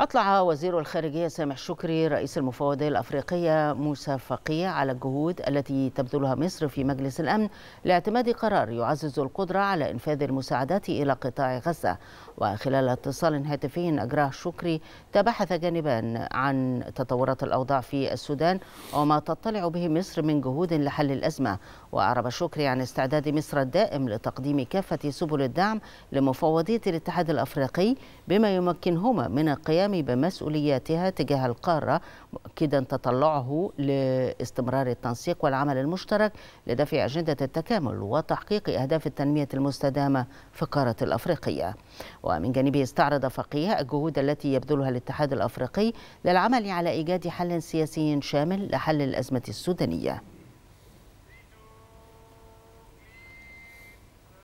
أطلع وزير الخارجية سامح شكري رئيس المفوضية الأفريقية موسى فقيه على الجهود التي تبذلها مصر في مجلس الأمن لاعتماد قرار يعزز القدرة على إنفاذ المساعدات إلى قطاع غزة وخلال اتصال هاتفي أجراه شكري تبحث جانبا عن تطورات الأوضاع في السودان وما تطلع به مصر من جهود لحل الأزمة وأعرب شكري عن استعداد مصر الدائم لتقديم كافة سبل الدعم لمفوضية الاتحاد الأفريقي بما يمكنهما من القيام تلتزم بمسؤولياتها تجاه القارة مؤكدا تطلعه لاستمرار التنسيق والعمل المشترك لدفع أجندة التكامل وتحقيق أهداف التنمية المستدامة في القارة الأفريقية ومن جانبه استعرض فقيه الجهود التي يبذلها الاتحاد الأفريقي للعمل على إيجاد حل سياسي شامل لحل الأزمة السودانية